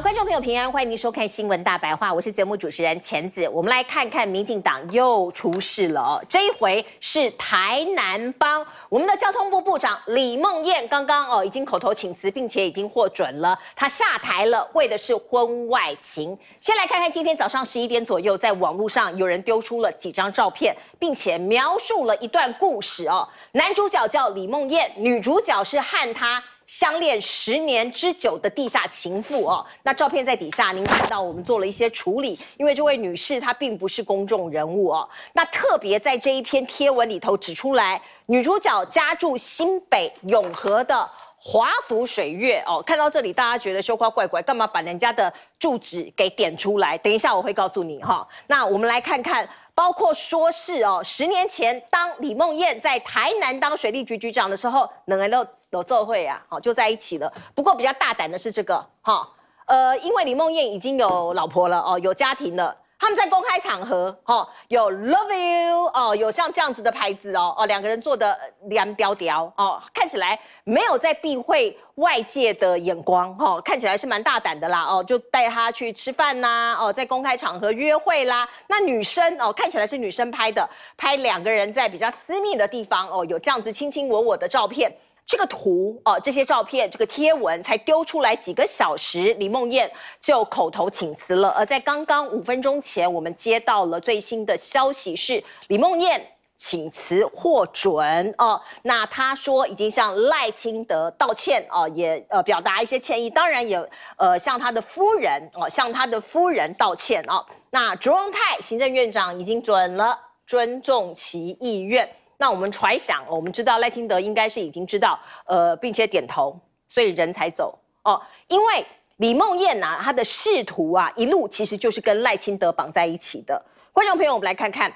观众朋友平安，欢迎您收看新闻大白话，我是节目主持人钱子。我们来看看，民进党又出事了。这一回是台南帮我们的交通部部长李梦燕，刚刚哦已经口头请辞，并且已经获准了，她下台了，为的是婚外情。先来看看，今天早上十一点左右，在网络上有人丢出了几张照片，并且描述了一段故事哦。男主角叫李梦燕，女主角是汉她相恋十年之久的地下情妇哦，那照片在底下，您看到我们做了一些处理，因为这位女士她并不是公众人物哦。那特别在这一篇贴文里头指出来，女主角家住新北永和的华府水月哦。看到这里，大家觉得羞花怪怪，干嘛把人家的住址给点出来？等一下我会告诉你哈。那我们来看看。包括说是哦，十年前当李梦燕在台南当水利局局长的时候，两人都有做会啊，好就在一起了。不过比较大胆的是这个哈，呃，因为李梦燕已经有老婆了哦，有家庭了。他们在公开场合，哦，有 love you 哦，有像这样子的牌子哦，哦，两个人做的梁雕雕哦，看起来没有在避讳外界的眼光，哦，看起来是蛮大胆的啦，哦，就带他去吃饭呐，哦，在公开场合约会啦，那女生哦，看起来是女生拍的，拍两个人在比较私密的地方，哦，有这样子卿卿我我的照片。这个图啊，这些照片，这个贴文才丢出来几个小时，李梦燕就口头请辞了。而在刚刚五分钟前，我们接到了最新的消息是，李梦燕请辞获准哦。那她说已经向赖清德道歉啊，也呃表达一些歉意，当然也呃向他的夫人哦，向他的夫人道歉哦。那卓荣泰行政院长已经准了，尊重其意愿。那我们揣想，我们知道赖清德应该是已经知道，呃，并且点头，所以人才走哦。因为李梦燕呐，她的仕途啊，一路其实就是跟赖清德绑在一起的。观众朋友，我们来看看，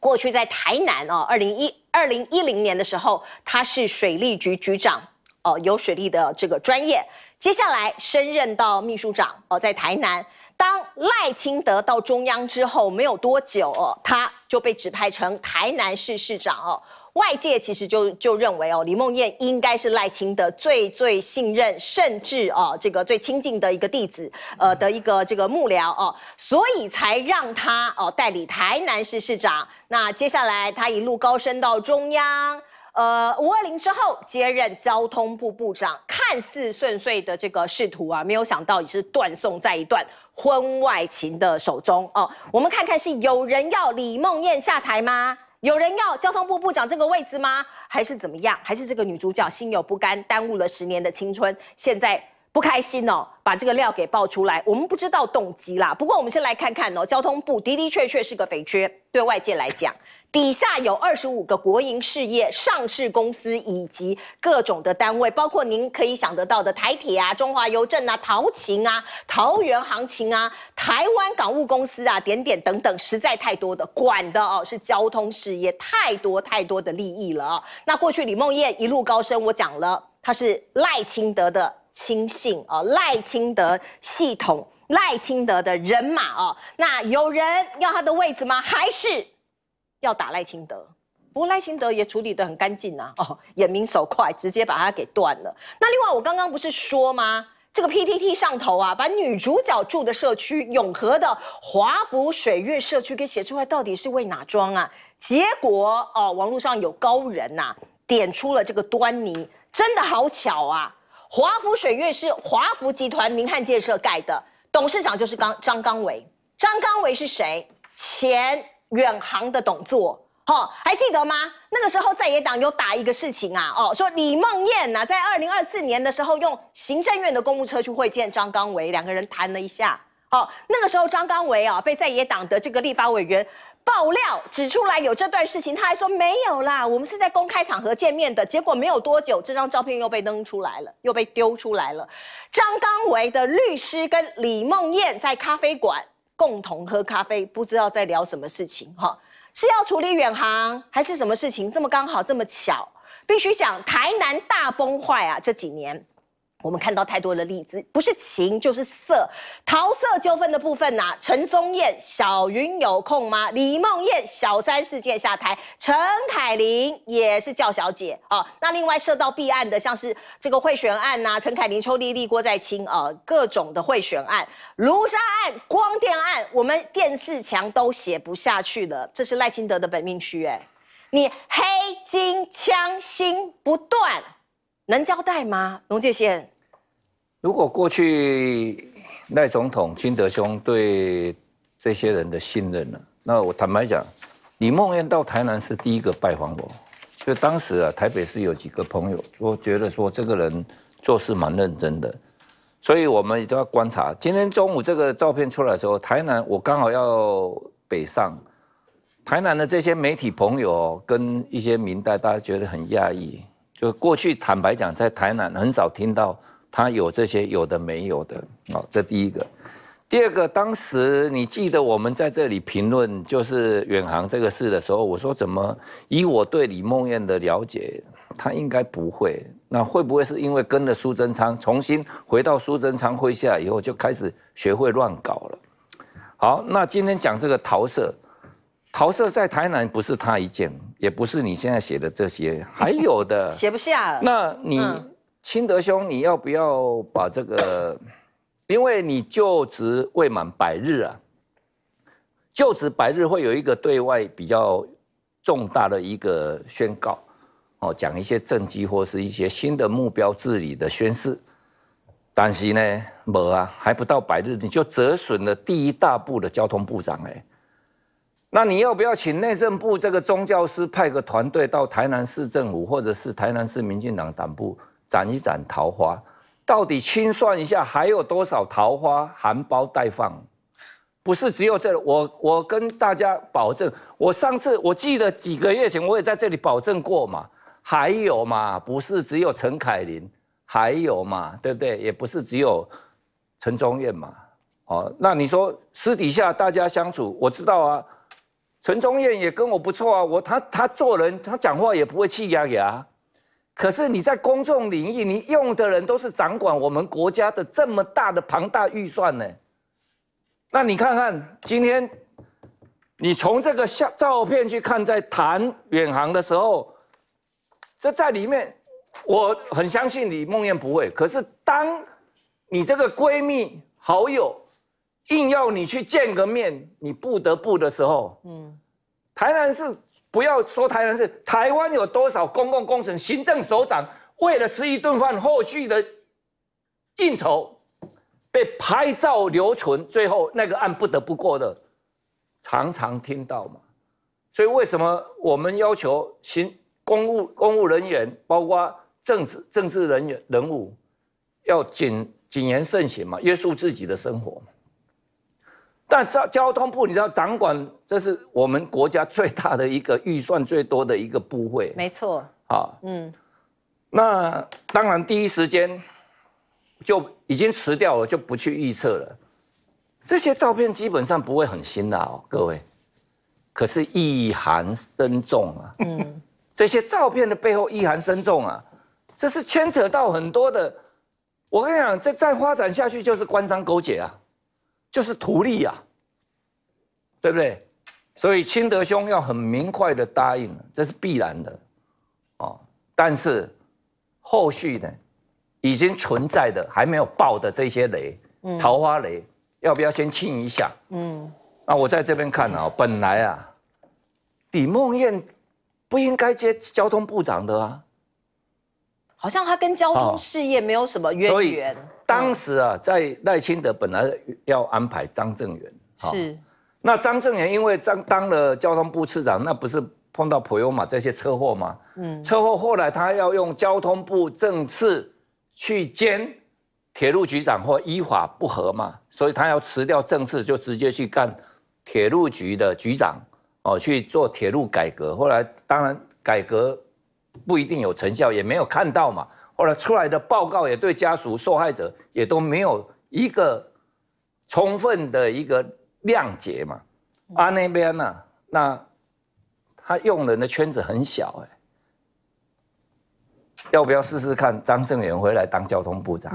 过去在台南啊，二零一二零一零年的时候，他是水利局局长哦，有水利的这个专业，接下来升任到秘书长哦，在台南。当赖清德到中央之后，没有多久哦，他就被指派成台南市市长哦。外界其实就就认为哦，李梦燕应该是赖清德最最信任，甚至哦这个最亲近的一个弟子，呃的一个这个幕僚哦，所以才让他哦代理台南市市长。那接下来他一路高升到中央。呃，五二零之后接任交通部部长，看似顺遂的这个仕途啊，没有想到也是断送在一段婚外情的手中哦。我们看看是有人要李梦燕下台吗？有人要交通部部长这个位置吗？还是怎么样？还是这个女主角心有不甘，耽误了十年的青春，现在不开心哦，把这个料给爆出来。我们不知道动机啦，不过我们先来看看哦，交通部的的确确是个肥缺，对外界来讲。底下有二十五个国营事业、上市公司以及各种的单位，包括您可以想得到的台铁啊、中华邮政啊、桃勤啊、桃园行情啊、台湾港务公司啊，点点等等，实在太多的管的哦，是交通事业太多太多的利益了。那过去李梦燕一路高升，我讲了她是赖清德的亲信啊，赖清德系统、赖清德的人马哦。那有人要他的位置吗？还是？要打赖清德，不过赖清德也处理得很干净啊，哦，眼明手快，直接把他给断了。那另外我刚刚不是说吗？这个 PTT 上头啊，把女主角住的社区永和的华福水月社区给写出来，到底是为哪桩啊？结果哦，网络上有高人呐，点出了这个端倪，真的好巧啊！华福水月是华福集团明翰建设盖的，董事长就是刚张刚维。张刚维是谁？前。远航的董座，哈，还记得吗？那个时候在野党有打一个事情啊，哦，说李梦燕啊，在二零二四年的时候，用行政院的公务车去会见张刚维，两个人谈了一下。好，那个时候张刚维啊，被在野党的这个立法委员爆料指出来有这段事情，他还说没有啦，我们是在公开场合见面的。结果没有多久，这张照片又被扔出来了，又被丢出来了。张刚维的律师跟李梦燕在咖啡馆。共同喝咖啡，不知道在聊什么事情哈，是要处理远航还是什么事情？这么刚好，这么巧，必须讲台南大崩坏啊！这几年。我们看到太多的例子，不是情就是色，桃色纠纷的部分呐，陈宗燕、小云有空吗？李梦燕、小三事件下台，陈凯琳也是叫小姐啊。那另外涉到弊案的，像是这个贿选案呐，陈凯琳、邱丽丽、郭在清啊，各种的贿选案、卢沙案、光电案，我们电视墙都写不下去了。这是赖清德的本命区哎，你黑金枪心不断，能交代吗？龙介先？如果过去赖总统、金德兄对这些人的信任呢？那我坦白讲，李梦燕到台南是第一个拜访我。就当时啊，台北是有几个朋友，我觉得说这个人做事蛮认真的，所以我们就要观察。今天中午这个照片出来的时候，台南我刚好要北上，台南的这些媒体朋友跟一些明代，大家觉得很讶异。就过去坦白讲，在台南很少听到。他有这些，有的没有的。好，这第一个，第二个，当时你记得我们在这里评论就是远航这个事的时候，我说怎么以我对李梦燕的了解，他应该不会。那会不会是因为跟了苏贞昌，重新回到苏贞昌麾下以后，就开始学会乱搞了？好，那今天讲这个桃色，桃色在台南不是他一件，也不是你现在写的这些，还有的 写不下。那你。清德兄，你要不要把这个？因为你就职未满百日啊，就职百日会有一个对外比较重大的一个宣告，哦，讲一些政绩或是一些新的目标治理的宣示。但是呢，没啊，还不到百日，你就折损了第一大部的交通部长哎。那你要不要请内政部这个宗教师派个团队到台南市政府，或者是台南市民进党党部？攒一攒桃花，到底清算一下还有多少桃花含苞待放？不是只有这，我我跟大家保证，我上次我记得几个月前我也在这里保证过嘛，还有嘛，不是只有陈凯琳，还有嘛，对不对？也不是只有陈忠燕嘛。哦，那你说私底下大家相处，我知道啊，陈忠燕也跟我不错啊，我他他做人，他讲话也不会气压牙。可是你在公众领域，你用的人都是掌管我们国家的这么大的庞大预算呢？那你看看今天，你从这个相照片去看，在谈远航的时候，这在里面，我很相信李梦燕不会。可是当你这个闺蜜好友硬要你去见个面，你不得不的时候，嗯，台南是不要说台湾是台湾有多少公共工程行政首长为了吃一顿饭后续的应酬被拍照留存，最后那个案不得不过的，常常听到嘛。所以为什么我们要求行公务公务人员包括政治政治人员人物要谨谨言慎行嘛，约束自己的生活嘛。但是交通部，你知道掌管这是我们国家最大的一个预算最多的一个部会，没错。好，嗯，那当然第一时间就已经辞掉了，就不去预测了。这些照片基本上不会很新的哦，各位。可是意涵深重啊，嗯，这些照片的背后意涵深重啊，这是牵扯到很多的。我跟你讲，这再发展下去就是官商勾结啊。就是图利呀，对不对？所以清德兄要很明快的答应，这是必然的哦。但是后续呢，已经存在的还没有爆的这些雷，桃花雷，要不要先清一下？嗯。那我在这边看啊，本来啊，李梦燕不应该接交通部长的啊，好像他跟交通事业没有什么渊源。当时啊，在赖清德本来要安排张正元，是。那张正元因为张当了交通部次长，那不是碰到普悠玛这些车祸吗？嗯，车祸后来他要用交通部政次去兼铁路局长，或依法不合嘛，所以他要辞掉政次，就直接去干铁路局的局长，哦，去做铁路改革。后来当然改革不一定有成效，也没有看到嘛。后来出来的报告也对家属、受害者也都没有一个充分的一个谅解嘛？啊，那边呢？那他用人的圈子很小哎，要不要试试看张正元回来当交通部长？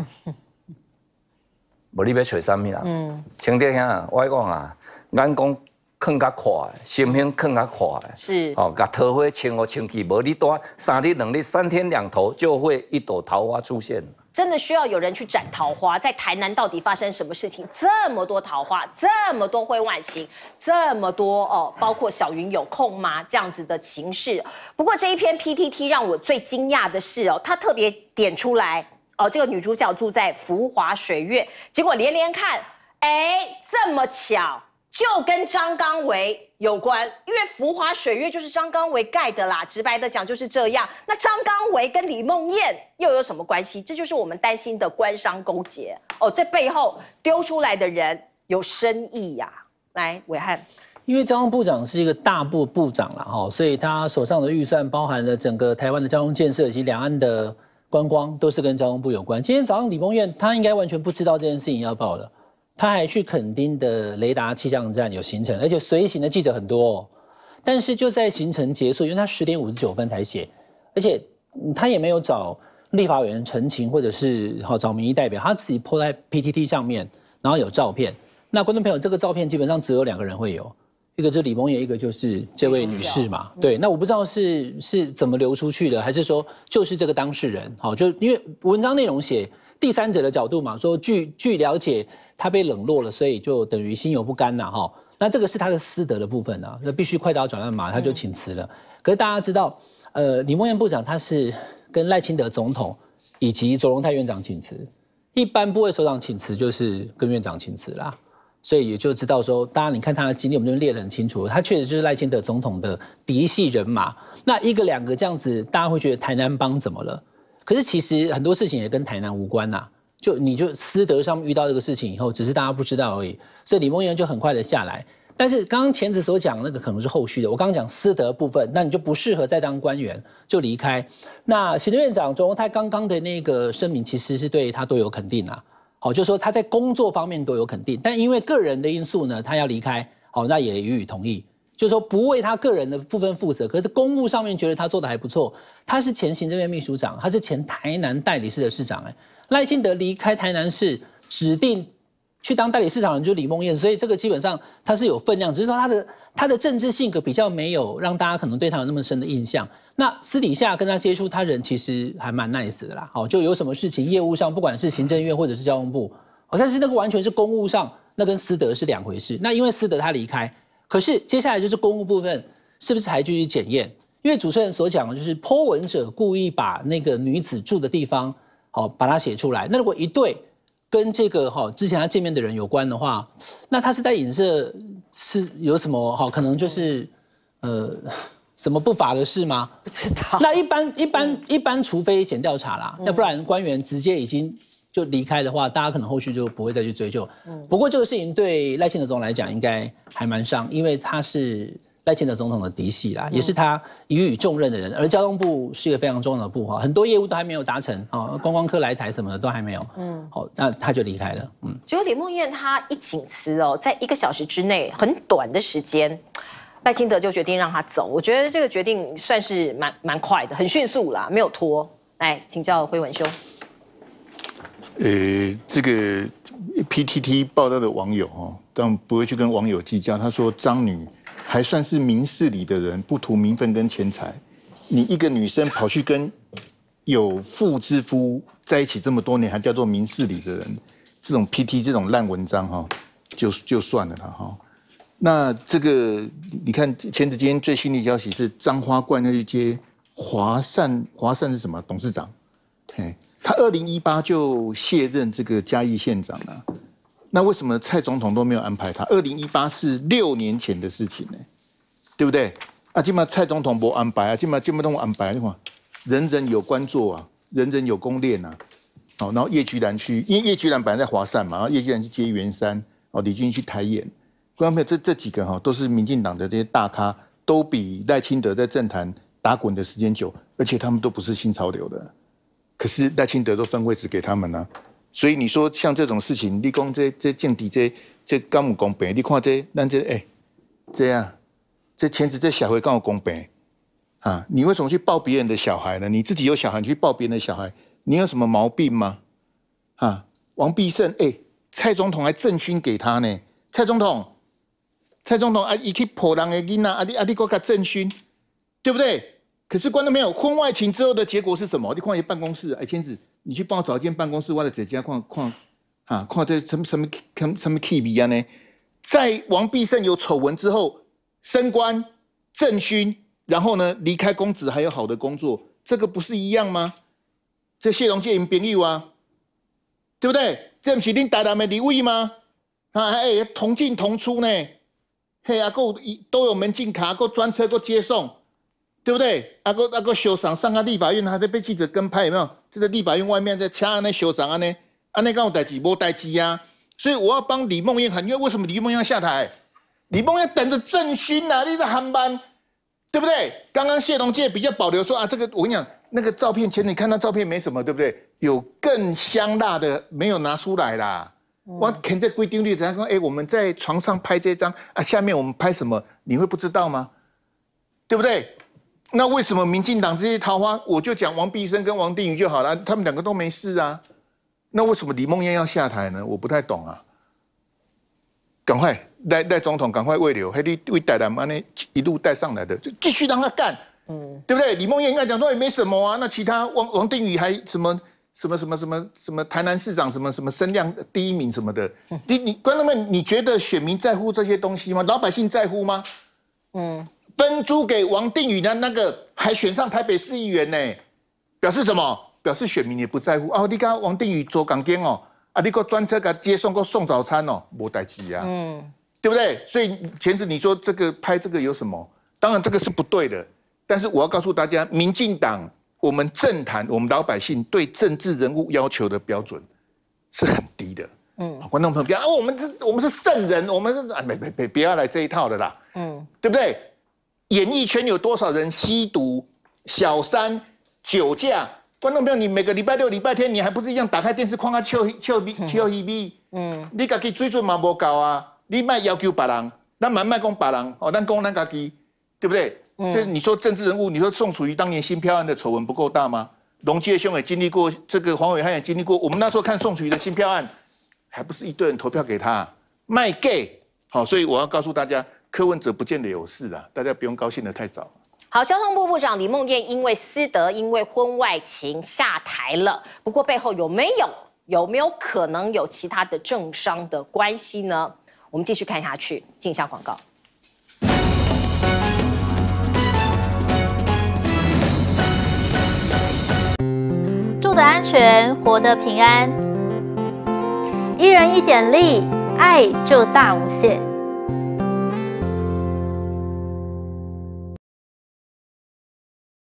我你边找什么啦？嗯，青天啊，我讲啊，人工。更加快，心胸更加快，是哦，甲桃花清哦，清气无你多，三天两日，三天两头就会一朵桃花出现真的需要有人去斩桃花？在台南到底发生什么事情？这么多桃花，这么多灰挽情，这么多哦，包括小云有空吗？这样子的情势。不过这一篇 P T T 让我最惊讶的是哦，他特别点出来哦，这个女主角住在浮华水月，结果连连看，哎，这么巧。就跟张刚维有关，因为《浮华水月》就是张刚维盖的啦。直白的讲就是这样。那张刚维跟李梦燕又有什么关系？这就是我们担心的官商勾结哦。这背后丢出来的人有深意呀。来，伟汉，因为交通部长是一个大部部长了哈，所以他手上的预算包含了整个台湾的交通建设以及两岸的观光，都是跟交通部有关。今天早上李梦燕她应该完全不知道这件事情要报的。他还去垦丁的雷达气象站有行程，而且随行的记者很多。但是就在行程结束，因为他十点五十九分才写，而且他也没有找立法委员陈清，或者是好找民意代表，他自己泼在 PTT 上面，然后有照片。那观众朋友，这个照片基本上只有两个人会有，一个是李孟也，一个就是这位女士嘛。对，那我不知道是是怎么流出去的，还是说就是这个当事人？好，就因为文章内容写。第三者的角度嘛，说据据了解，他被冷落了，所以就等于心有不甘呐，哈。那这个是他的私德的部分呢，那必须快刀转乱麻，他就请辞了。可是大家知道，呃，李孟燕部长他是跟赖清德总统以及左荣泰院长请辞，一般部会首长请辞就是跟院长请辞啦，所以也就知道说，大家你看他的经历，我们列得很清楚，他确实就是赖清德总统的嫡系人马。那一个两个这样子，大家会觉得台南帮怎么了？可是其实很多事情也跟台南无关呐，就你就私德上面遇到这个事情以后，只是大家不知道而已。所以李孟洋就很快的下来。但是刚刚前子所讲那个可能是后续的，我刚刚讲私德部分，那你就不适合再当官员，就离开。那行政院长卓荣泰刚刚的那个声明，其实是对他都有肯定啊。好，就说他在工作方面都有肯定，但因为个人的因素呢，他要离开，好，那也予以同意。就说不为他个人的部分负责，可是公务上面觉得他做的还不错。他是前行政院秘书长，他是前台南代理市的市长。哎，赖清德离开台南市，指定去当代理市长人就李梦燕，所以这个基本上他是有分量，只是说他的他的政治性格比较没有让大家可能对他有那么深的印象。那私底下跟他接触，他人其实还蛮 nice 的啦。好，就有什么事情业务上，不管是行政院或者是交通部，但是那个完全是公务上，那跟私德是两回事。那因为私德他离开。可是接下来就是公务部分，是不是还继续检验？因为主持人所讲的就是泼文者故意把那个女子住的地方，好把它写出来。那如果一对跟这个哈之前他见面的人有关的话，那他是在影射是有什么哈？可能就是呃什么不法的事吗？不知道。那一般一般一般，除非检调查啦，要不然官员直接已经。就离开的话，大家可能后续就不会再去追究。嗯，不过这个事情对赖清德总统来讲，应该还蛮伤，因为他是赖清德总统的嫡系啦，也是他予以重任的人。而交通部是一个非常重要的部哈，很多业务都还没有达成啊，观光科来台什么的都还没有。嗯，好，那他就离开了。嗯，结果李梦燕她一请辞哦，在一个小时之内，很短的时间，赖清德就决定让他走。我觉得这个决定算是蛮蛮快的，很迅速啦，没有拖。来，请教辉文兄。呃，这个 PTT 报道的网友哈，但不会去跟网友计较。他说张女还算是明事理的人，不图名分跟钱财。你一个女生跑去跟有妇之夫在一起这么多年，还叫做明事理的人？这种 p t 这种烂文章哈，就就算了了哈。那这个你看，前几天最新的消息是张花冠要去接华善，华善是什么董事长？嘿。他二零一八就卸任这个嘉义县长了，那为什么蔡总统都没有安排他？二零一八是六年前的事情呢，对不对？啊，本上蔡总统不安排啊，本上基本上统安排的话，人人有官做啊，人人有功练呐。哦，然后叶菊兰去，因为叶菊兰本来在华山嘛，然后叶菊兰去接元山，哦，李俊去台演，朋友，这这几个哈，都是民进党的这些大咖，都比赖清德在政坛打滚的时间久，而且他们都不是新潮流的。可是赖清德都分位置给他们呢，所以你说像这种事情，你讲这这建敌这这敢有公平？你看这咱这哎这样这牵子这小孩敢有公平啊，你为什么去抱别人的小孩呢？你自己有小孩你去抱别人的小孩，你有什么毛病吗？啊，王必胜哎，蔡总统还赠勋给他呢，蔡总统，蔡总统啊，一去破人的囡啊，你啊你弟哥哥赠勋，对不对？可是观众朋友，婚外情之后的结果是什么？你看一办公室，哎，千子，你去帮我找一间办公室，或者几家矿矿，啊，矿这什么什么什么 K B 啊？呢，在王必胜有丑闻之后升官正勋，然后呢离开公子，还有好的工作，这个不是一样吗？这谢龙介有便宜啊，对不对？这不是领大大的礼遇吗？啊，还同进同出呢，嘿，啊，够一都有门禁卡，够专车够接送。对不对？阿哥阿哥，修长上个立法院还在被记者跟拍，有没有？就在立法院外面在掐那修长啊呢？啊那讲有代志无代志呀？所以我要帮李梦燕喊，因为为什么李梦燕要下台？李梦燕等着郑勋啊，你在航班，对不对？刚刚谢龙介比较保留说啊，这个我跟你讲，那个照片前，你看到照片没什么，对不对？有更香辣的没有拿出来啦？我潜在规定律，然说：“哎，我们在床上拍这张啊，下面我们拍什么？你会不知道吗？对不对？那为什么民进党这些桃花，我就讲王碧生跟王定宇就好了，他们两个都没事啊。那为什么李梦燕要下台呢？我不太懂啊。赶快带带总统，赶快喂留，还得为带来妈呢一路带上来的，就继续让他干，嗯，对不对？李梦燕该讲说也没什么啊。那其他王王定宇还什么什么什么什么什么台南市长什么什么声量第一名什么的，你你观众们，你觉得选民在乎这些东西吗？老百姓在乎吗？嗯。分租给王定宇的那个还选上台北市议员呢，表示什么？表示选民也不在乎哦。你看王定宇坐港边哦，啊，你个专车给他接送，够送早餐哦，没代志啊，嗯，对不对？所以，前子你说这个拍这个有什么？当然这个是不对的，但是我要告诉大家，民进党、我们政坛、我们老百姓对政治人物要求的标准是很低的。嗯，观众朋友不要啊，我们这我们是圣人，我们是啊，没没没，不要来这一套的啦，嗯，对不对？演艺圈有多少人吸毒、小三、酒驾？观众朋友，你每个礼拜六、礼拜天，你还不是一样打开电视，框啊笑 u e c u B B。嗯，你家己水准嘛不够啊，你卖要求别人，那蛮卖讲别人，哦，咱讲咱家己，对不对？嗯，你说政治人物，你说宋楚瑜当年新票案的丑闻不够大吗？龙杰兄也经历过，这个黄伟汉也经历过。我们那时候看宋楚瑜的新票案，还不是一堆人投票给他卖 gay？好，所以我要告诉大家。柯文哲不见得有事啊，大家不用高兴的太早。好，交通部部长李孟燕因为私德、因为婚外情下台了。不过背后有没有、有没有可能有其他的政商的关系呢？我们继续看下去。一下广告，住的安全，活得平安，一人一点力，爱就大无限。